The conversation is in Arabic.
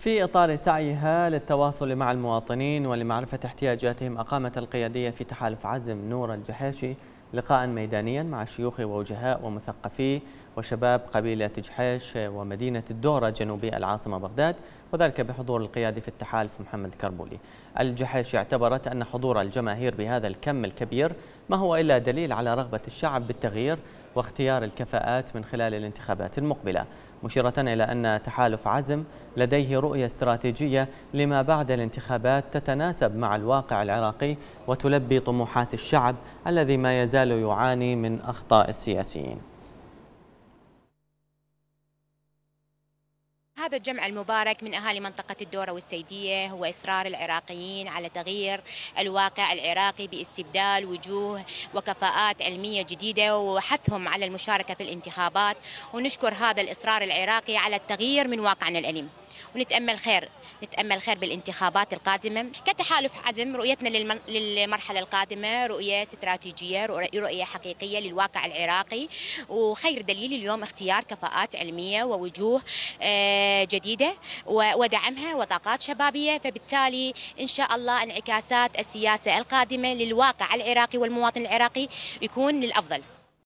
في إطار سعيها للتواصل مع المواطنين ولمعرفة احتياجاتهم أقامت القيادية في تحالف عزم نور الجحيشي لقاء ميدانيا مع شيوخ ووجهاء ومثقفي وشباب قبيلة جحيش ومدينة الدورة جنوبي العاصمة بغداد وذلك بحضور القيادي في التحالف محمد كربولي الجحيش اعتبرت أن حضور الجماهير بهذا الكم الكبير ما هو إلا دليل على رغبة الشعب بالتغيير واختيار الكفاءات من خلال الانتخابات المقبلة مشيرة إلى أن تحالف عزم لديه رؤية استراتيجية لما بعد الانتخابات تتناسب مع الواقع العراقي وتلبي طموحات الشعب الذي ما يزال يعاني من أخطاء السياسيين هذا الجمع المبارك من أهالي منطقة الدورة والسيدية هو إصرار العراقيين على تغيير الواقع العراقي باستبدال وجوه وكفاءات علمية جديدة وحثهم على المشاركة في الانتخابات ونشكر هذا الإصرار العراقي على التغيير من واقعنا الأليم ونتامل خير نتامل خير بالانتخابات القادمه كتحالف عزم رؤيتنا للمرحله القادمه رؤيه استراتيجيه رؤيه حقيقيه للواقع العراقي وخير دليل اليوم اختيار كفاءات علميه ووجوه آه، جديده ودعمها وطاقات شبابيه فبالتالي ان شاء الله انعكاسات السياسه القادمه للواقع العراقي والمواطن العراقي يكون للافضل